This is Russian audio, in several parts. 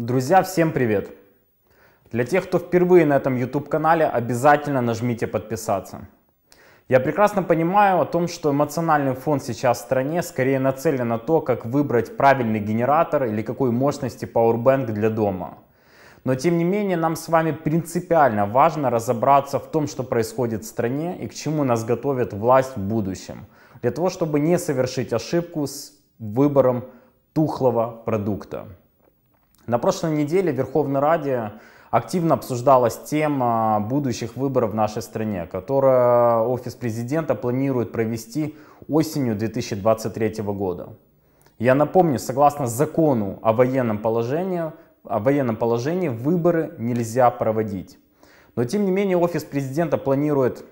Друзья, всем привет! Для тех, кто впервые на этом YouTube-канале, обязательно нажмите подписаться. Я прекрасно понимаю о том, что эмоциональный фон сейчас в стране скорее нацелен на то, как выбрать правильный генератор или какой мощности Powerbank для дома. Но тем не менее нам с вами принципиально важно разобраться в том, что происходит в стране и к чему нас готовит власть в будущем, для того, чтобы не совершить ошибку с выбором тухлого продукта. На прошлой неделе в Верховной Раде активно обсуждалась тема будущих выборов в нашей стране, которые офис президента планирует провести осенью 2023 года. Я напомню, согласно закону о военном положении, о военном положении выборы нельзя проводить. Но тем не менее офис президента планирует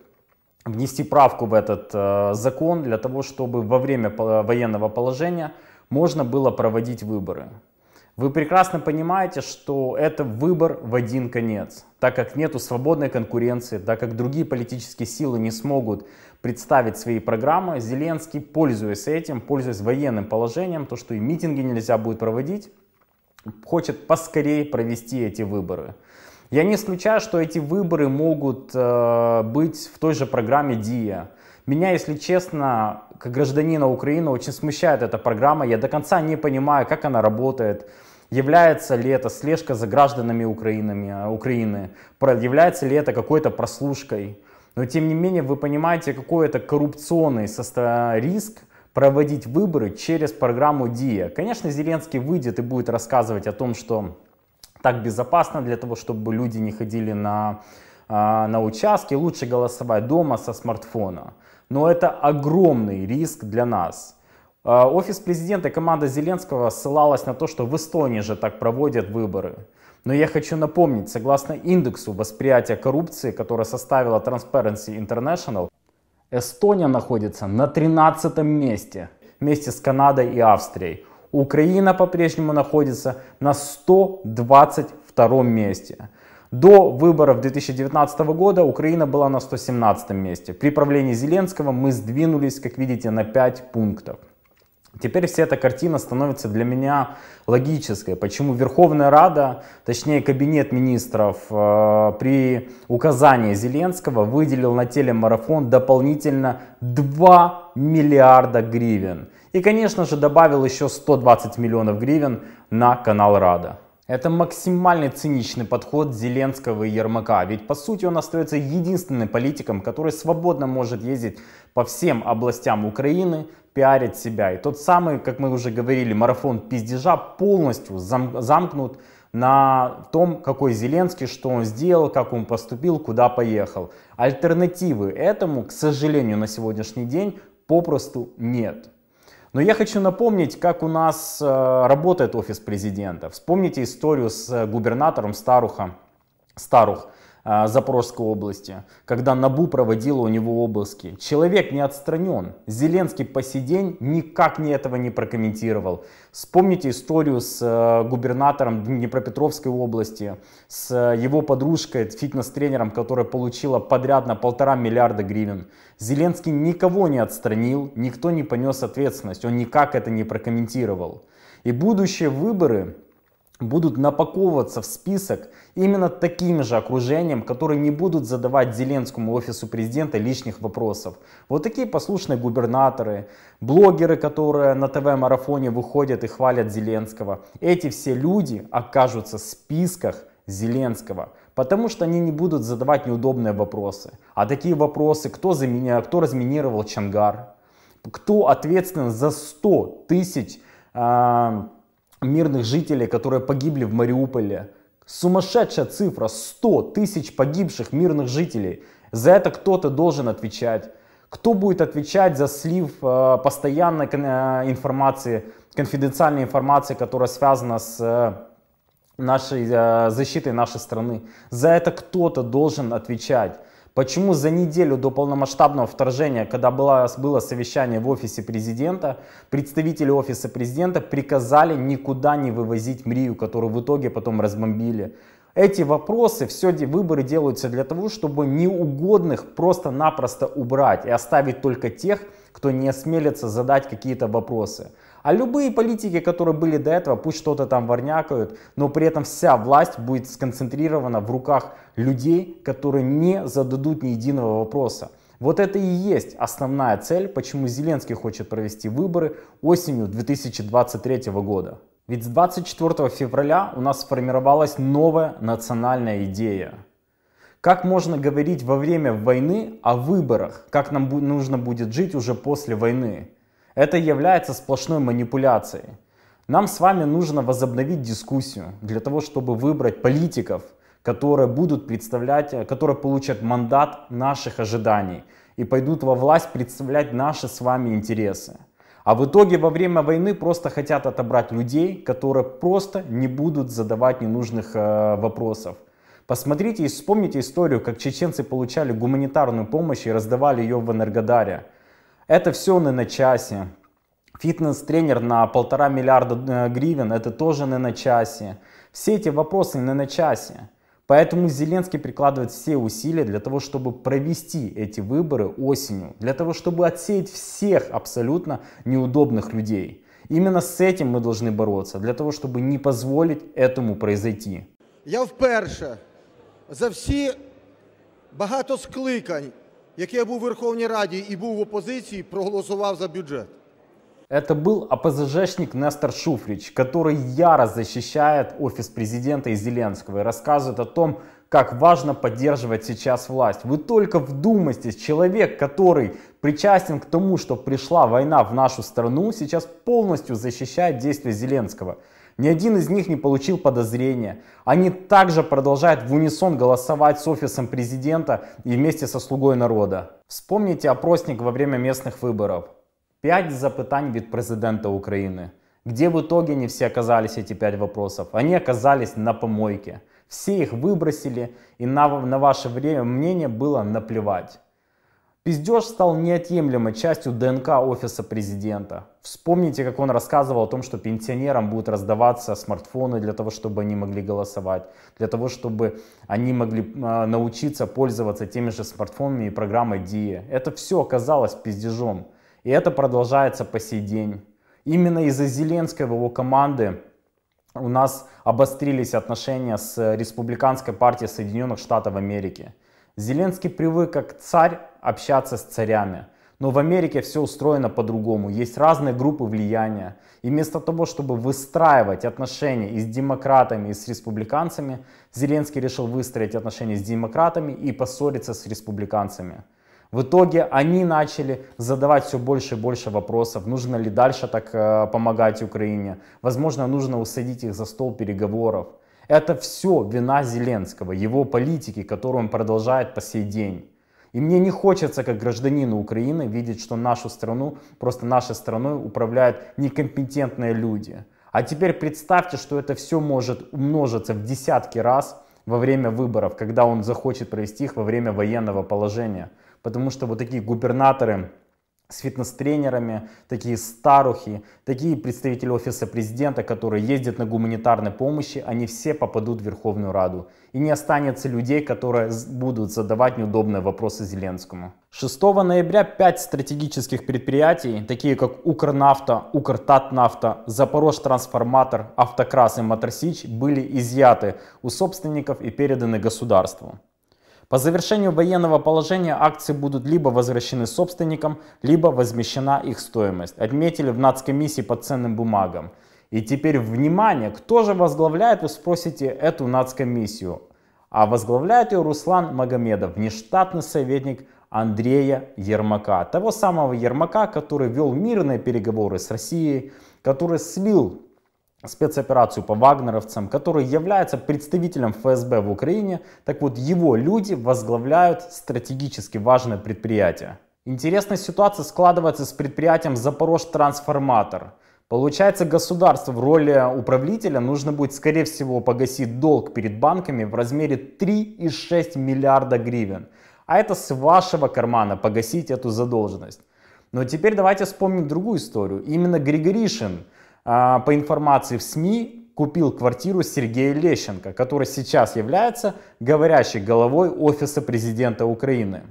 внести правку в этот э, закон для того, чтобы во время военного положения можно было проводить выборы. Вы прекрасно понимаете, что это выбор в один конец, так как нету свободной конкуренции, так как другие политические силы не смогут представить свои программы. Зеленский, пользуясь этим, пользуясь военным положением, то, что и митинги нельзя будет проводить, хочет поскорее провести эти выборы. Я не исключаю, что эти выборы могут э, быть в той же программе ДИА, меня, если честно, как гражданина Украины очень смущает эта программа. Я до конца не понимаю, как она работает. Является ли это слежка за гражданами Украинами, э, Украины? Является ли это какой-то прослушкой? Но тем не менее вы понимаете, какой это коррупционный риск проводить выборы через программу ДИА. Конечно, Зеленский выйдет и будет рассказывать о том, что так безопасно для того, чтобы люди не ходили на, э, на участки, лучше голосовать дома со смартфона но это огромный риск для нас. А, офис президента и команда Зеленского ссылалась на то, что в Эстонии же так проводят выборы. Но я хочу напомнить, согласно индексу восприятия коррупции, который составила Transparency International, Эстония находится на 13 месте вместе с Канадой и Австрией. Украина по-прежнему находится на 122 месте. До выборов 2019 года Украина была на 117 месте. При правлении Зеленского мы сдвинулись, как видите, на 5 пунктов. Теперь вся эта картина становится для меня логической. Почему Верховная Рада, точнее Кабинет министров э, при указании Зеленского выделил на телемарафон дополнительно 2 миллиарда гривен. И, конечно же, добавил еще 120 миллионов гривен на канал Рада. Это максимально циничный подход Зеленского и Ермака, ведь по сути он остается единственным политиком, который свободно может ездить по всем областям Украины, пиарить себя. И тот самый, как мы уже говорили, марафон пиздежа полностью зам замкнут на том, какой Зеленский, что он сделал, как он поступил, куда поехал. Альтернативы этому, к сожалению, на сегодняшний день попросту нет. Но я хочу напомнить, как у нас э, работает офис президента. Вспомните историю с э, губернатором Старуха, Старух, а, Запорожской области, когда НАБУ проводила у него обыски. Человек не отстранен. Зеленский по сей день никак не этого не прокомментировал. Вспомните историю с э, губернатором Днепропетровской области, с э, его подружкой, фитнес-тренером, которая получила подряд на полтора миллиарда гривен. Зеленский никого не отстранил, никто не понес ответственность, он никак это не прокомментировал. И будущие выборы будут напаковываться в список именно таким же окружением, которые не будут задавать Зеленскому офису президента лишних вопросов. Вот такие послушные губернаторы, блогеры, которые на ТВ-марафоне выходят и хвалят Зеленского. Эти все люди окажутся в списках Зеленского, потому что они не будут задавать неудобные вопросы. А такие вопросы, кто, заминя, кто разминировал Чангар, кто ответственен за 100 тысяч э, мирных жителей, которые погибли в Мариуполе. Сумасшедшая цифра, 100 тысяч погибших мирных жителей. За это кто-то должен отвечать. Кто будет отвечать за слив э, постоянной э, информации, конфиденциальной информации, которая связана с э, нашей защитой нашей страны? За это кто-то должен отвечать. Почему за неделю до полномасштабного вторжения, когда было, было совещание в офисе президента, представители офиса президента приказали никуда не вывозить Мрию, которую в итоге потом разбомбили? Эти вопросы, все выборы делаются для того, чтобы неугодных просто-напросто убрать и оставить только тех, кто не осмелится задать какие-то вопросы. А любые политики, которые были до этого, пусть что-то там ворнякают, но при этом вся власть будет сконцентрирована в руках людей, которые не зададут ни единого вопроса. Вот это и есть основная цель, почему Зеленский хочет провести выборы осенью 2023 года. Ведь с 24 февраля у нас сформировалась новая национальная идея. Как можно говорить во время войны о выборах, как нам нужно будет жить уже после войны? Это является сплошной манипуляцией. Нам с вами нужно возобновить дискуссию для того, чтобы выбрать политиков, которые будут представлять, э, которые получат мандат наших ожиданий и пойдут во власть представлять наши с вами интересы. А в итоге во время войны просто хотят отобрать людей, которые просто не будут задавать ненужных э, вопросов. Посмотрите и вспомните историю, как чеченцы получали гуманитарную помощь и раздавали ее в Энергодаре. Это все на часе. Фитнес-тренер на полтора миллиарда э, гривен, это тоже на часе. Все эти вопросы на часе. Поэтому Зеленский прикладывает все усилия для того, чтобы провести эти выборы осенью, для того, чтобы отсеять всех абсолютно неудобных людей. Именно с этим мы должны бороться, для того, чтобы не позволить этому произойти. Я вперше за всі багато скликань, які я був у Верховній Раді і був в опозиції, проголосував за бюджет. Это был ОПЗЖшник Нестор Шуфрич, который яро защищает офис президента и Зеленского и рассказывает о том, как важно поддерживать сейчас власть. Вы только вдумайтесь, человек, который причастен к тому, что пришла война в нашу страну, сейчас полностью защищает действия Зеленского. Ни один из них не получил подозрения. Они также продолжают в унисон голосовать с офисом президента и вместе со слугой народа. Вспомните опросник во время местных выборов. Пять запытань від президента Украины. Где в итоге не все оказались эти пять вопросов? Они оказались на помойке. Все их выбросили, и на, на ваше время мнение было наплевать. Пиздеж стал неотъемлемой частью ДНК офиса президента. Вспомните, как он рассказывал о том, что пенсионерам будут раздаваться смартфоны для того, чтобы они могли голосовать, для того, чтобы они могли а, научиться пользоваться теми же смартфонами и программой DIA. Это все оказалось пиздежом. И это продолжается по сей день. Именно из-за Зеленского его команды у нас обострились отношения с Республиканской партией Соединенных Штатов Америки. Зеленский привык как царь общаться с царями. Но в Америке все устроено по-другому. Есть разные группы влияния. И вместо того, чтобы выстраивать отношения и с демократами, и с республиканцами, Зеленский решил выстроить отношения с демократами и поссориться с республиканцами. В итоге они начали задавать все больше и больше вопросов, нужно ли дальше так э, помогать Украине, возможно, нужно усадить их за стол переговоров. Это все вина Зеленского, его политики, которую он продолжает по сей день. И мне не хочется, как гражданина Украины, видеть, что нашу страну, просто нашей страной управляют некомпетентные люди. А теперь представьте, что это все может умножиться в десятки раз во время выборов, когда он захочет провести их во время военного положения. Потому что вот такие губернаторы, с фитнес-тренерами, такие старухи, такие представители офиса президента, которые ездят на гуманитарной помощи, они все попадут в Верховную Раду. И не останется людей, которые будут задавать неудобные вопросы Зеленскому. 6 ноября 5 стратегических предприятий, такие как Укрнафта, Укртатнафта, Запорож Трансформатор, Автокрас и Моторсич, были изъяты у собственников и переданы государству. По завершению военного положения акции будут либо возвращены собственникам, либо возмещена их стоимость, отметили в нацкомиссии по ценным бумагам. И теперь внимание, кто же возглавляет, вы спросите, эту нацкомиссию. А возглавляет ее Руслан Магомедов, внештатный советник Андрея Ермака. Того самого Ермака, который вел мирные переговоры с Россией, который слил спецоперацию по вагнеровцам, который является представителем ФСБ в Украине. Так вот, его люди возглавляют стратегически важное предприятие. Интересная ситуация складывается с предприятием «Запорожтрансформатор». Получается, государство в роли управлителя нужно будет, скорее всего, погасить долг перед банками в размере 3,6 миллиарда гривен. А это с вашего кармана погасить эту задолженность. Но теперь давайте вспомним другую историю. Именно Григоришин – а, по информации в СМИ купил квартиру Сергея Лещенко, который сейчас является говорящей головой Офиса президента Украины.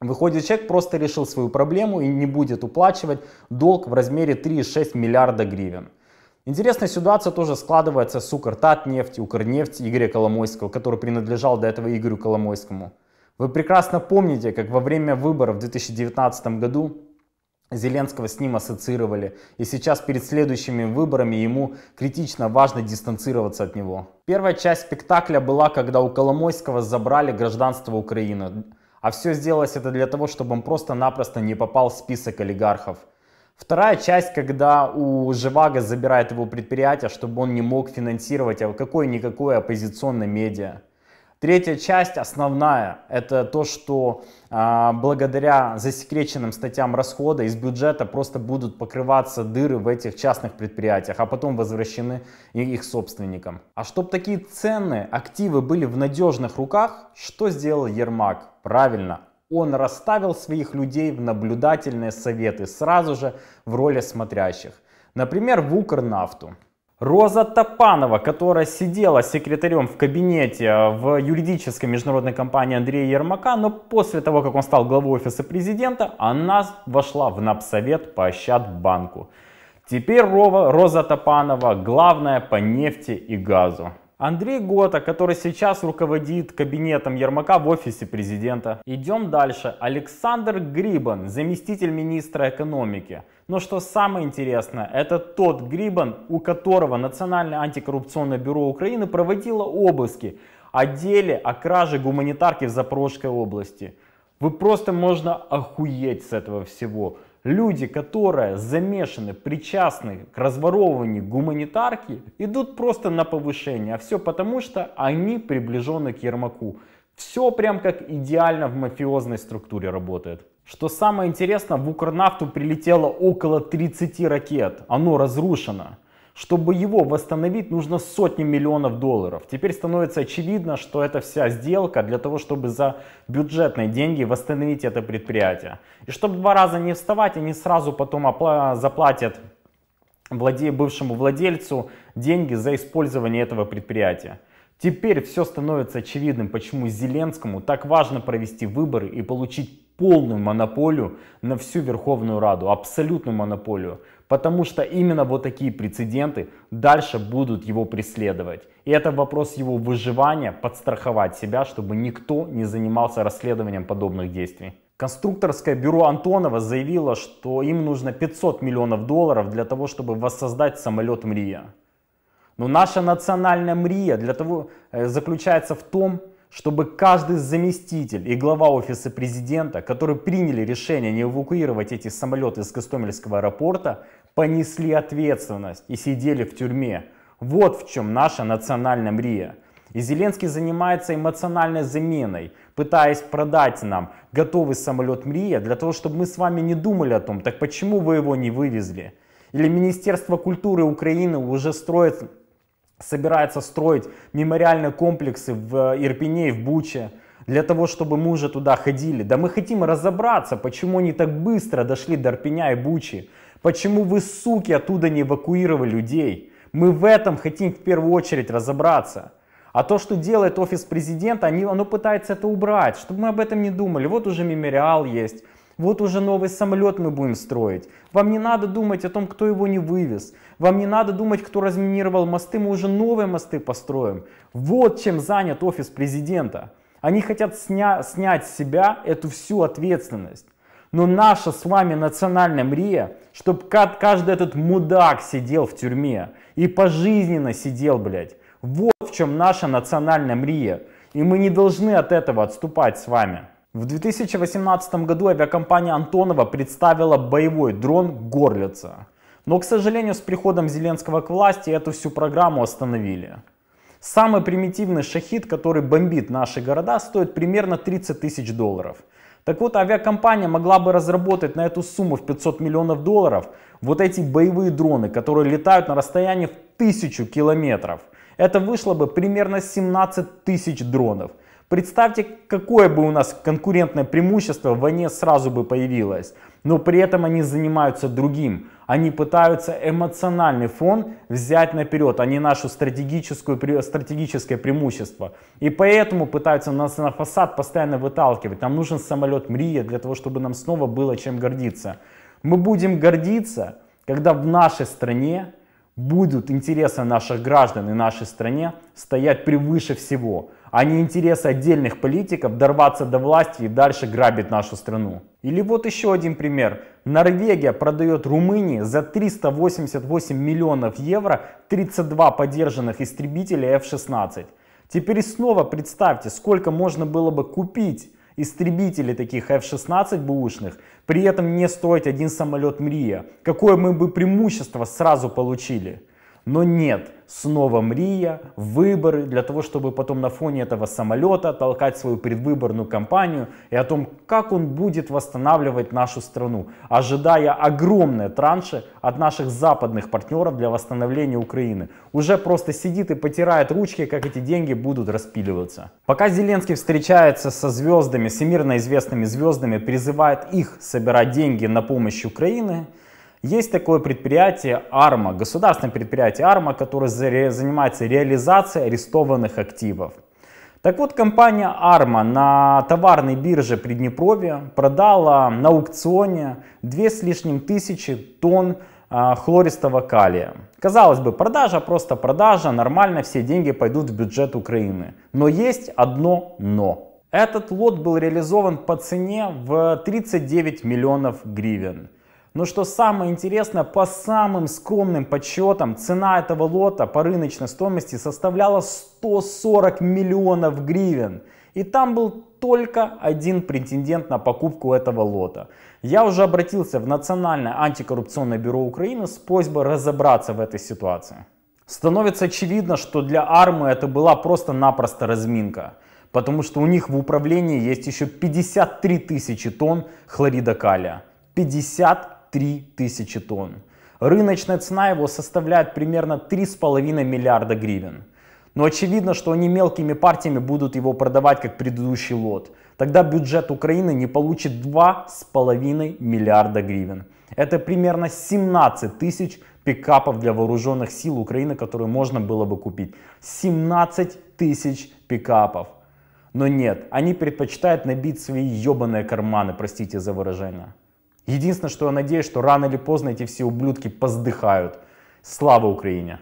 Выходит, человек просто решил свою проблему и не будет уплачивать долг в размере 3,6 миллиарда гривен. Интересная ситуация тоже складывается с Укртатнефть, Укрнефть Игоря Коломойского, который принадлежал до этого Игорю Коломойскому. Вы прекрасно помните, как во время выборов в 2019 году Зеленского с ним ассоциировали, и сейчас перед следующими выборами ему критично важно дистанцироваться от него. Первая часть спектакля была, когда у Коломойского забрали гражданство Украины, а все сделалось это для того, чтобы он просто-напросто не попал в список олигархов. Вторая часть, когда у Живаго забирает его предприятие, чтобы он не мог финансировать а какое-никакое оппозиционное медиа. Третья часть, основная, это то, что э, благодаря засекреченным статьям расхода из бюджета просто будут покрываться дыры в этих частных предприятиях, а потом возвращены их собственникам. А чтобы такие ценные активы были в надежных руках, что сделал Ермак? Правильно, он расставил своих людей в наблюдательные советы сразу же в роли смотрящих. Например, в Укрнафту. Роза Топанова, которая сидела секретарем в кабинете э, в юридической международной компании Андрея Ермака, но после того, как он стал главой офиса президента, она вошла в НАПСовет по Ощадбанку. Теперь Роза Топанова главная по нефти и газу. Андрей Гота, который сейчас руководит кабинетом Ермака в офисе президента. Идем дальше. Александр Грибан, заместитель министра экономики. Но что самое интересное, это тот Грибан, у которого Национальное антикоррупционное бюро Украины проводило обыски о деле о краже гуманитарки в Запорожской области. Вы просто можно охуеть с этого всего люди, которые замешаны, причастны к разворовыванию гуманитарки, идут просто на повышение. А все потому, что они приближены к Ермаку. Все прям как идеально в мафиозной структуре работает. Что самое интересное, в Укрнафту прилетело около 30 ракет. Оно разрушено. Чтобы его восстановить, нужно сотни миллионов долларов. Теперь становится очевидно, что это вся сделка для того, чтобы за бюджетные деньги восстановить это предприятие. И чтобы два раза не вставать, они сразу потом заплатят владе бывшему владельцу деньги за использование этого предприятия. Теперь все становится очевидным, почему Зеленскому так важно провести выборы и получить полную монополию на всю Верховную Раду, абсолютную монополию. Потому что именно вот такие прецеденты дальше будут его преследовать. И это вопрос его выживания, подстраховать себя, чтобы никто не занимался расследованием подобных действий. Конструкторское бюро Антонова заявило, что им нужно 500 миллионов долларов для того, чтобы воссоздать самолет «Мрия». Но наша национальная «Мрия» для того, э, заключается в том, чтобы каждый заместитель и глава офиса президента, которые приняли решение не эвакуировать эти самолеты из Гостомельского аэропорта, понесли ответственность и сидели в тюрьме. Вот в чем наша национальная мрия. И Зеленский занимается эмоциональной заменой, пытаясь продать нам готовый самолет Мрия для того, чтобы мы с вами не думали о том, так почему вы его не вывезли. Или Министерство культуры Украины уже строит собирается строить мемориальные комплексы в э, Ирпене и в Буче, для того, чтобы мы уже туда ходили. Да мы хотим разобраться, почему они так быстро дошли до Ирпеня и Бучи. Почему вы, суки, оттуда не эвакуировали людей? Мы в этом хотим в первую очередь разобраться. А то, что делает офис президента, они, оно пытается это убрать, чтобы мы об этом не думали. Вот уже мемориал есть, вот уже новый самолет мы будем строить. Вам не надо думать о том, кто его не вывез. Вам не надо думать, кто разминировал мосты. Мы уже новые мосты построим. Вот чем занят офис президента. Они хотят сня снять с себя эту всю ответственность. Но наша с вами национальная мрия, чтобы каждый этот мудак сидел в тюрьме и пожизненно сидел, блядь. Вот в чем наша национальная мрия. И мы не должны от этого отступать с вами. В 2018 году авиакомпания Антонова представила боевой дрон «Горлица». Но, к сожалению, с приходом Зеленского к власти эту всю программу остановили. Самый примитивный шахид, который бомбит наши города, стоит примерно 30 тысяч долларов. Так вот, авиакомпания могла бы разработать на эту сумму в 500 миллионов долларов вот эти боевые дроны, которые летают на расстоянии в тысячу километров. Это вышло бы примерно 17 тысяч дронов – Представьте, какое бы у нас конкурентное преимущество в войне сразу бы появилось, но при этом они занимаются другим. Они пытаются эмоциональный фон взять наперед, а не наше стратегическое, стратегическое преимущество. И поэтому пытаются нас на фасад постоянно выталкивать. Нам нужен самолет Мрия для того, чтобы нам снова было чем гордиться. Мы будем гордиться, когда в нашей стране будут интересы наших граждан и нашей стране стоять превыше всего, а не интересы отдельных политиков дорваться до власти и дальше грабить нашу страну. Или вот еще один пример. Норвегия продает Румынии за 388 миллионов евро 32 подержанных истребителя F-16. Теперь снова представьте, сколько можно было бы купить истребителей таких F-16 бушных, при этом не строить один самолет Мрия? Какое мы бы преимущество сразу получили? Но нет, снова мрия, выборы, для того, чтобы потом на фоне этого самолета толкать свою предвыборную кампанию и о том, как он будет восстанавливать нашу страну, ожидая огромные транши от наших западных партнеров для восстановления Украины. Уже просто сидит и потирает ручки, как эти деньги будут распиливаться. Пока Зеленский встречается со звездами, всемирно известными звездами, призывает их собирать деньги на помощь Украины, есть такое предприятие АРМА, государственное предприятие АРМА, которое занимается реализацией арестованных активов. Так вот, компания Арма на товарной бирже Приднепровье продала на аукционе 2 с лишним тысячи тонн а, хлористого калия. Казалось бы, продажа просто продажа, нормально все деньги пойдут в бюджет Украины. Но есть одно но. Этот лот был реализован по цене в 39 миллионов гривен. Но что самое интересное, по самым скромным подсчетам, цена этого лота по рыночной стоимости составляла 140 миллионов гривен. И там был только один претендент на покупку этого лота. Я уже обратился в Национальное антикоррупционное бюро Украины с просьбой разобраться в этой ситуации. Становится очевидно, что для армы это была просто-напросто разминка, потому что у них в управлении есть еще 53 тысячи тонн хлорида калия. 50 3000 тонн. Рыночная цена его составляет примерно 3,5 миллиарда гривен. Но очевидно, что они мелкими партиями будут его продавать как предыдущий лот. Тогда бюджет Украины не получит 2,5 миллиарда гривен. Это примерно 17 тысяч пикапов для вооруженных сил Украины, которые можно было бы купить. 17 тысяч пикапов. Но нет, они предпочитают набить свои ебаные карманы, простите за выражение. Единственное, что я надеюсь, что рано или поздно эти все ублюдки поздыхают. Слава Украине!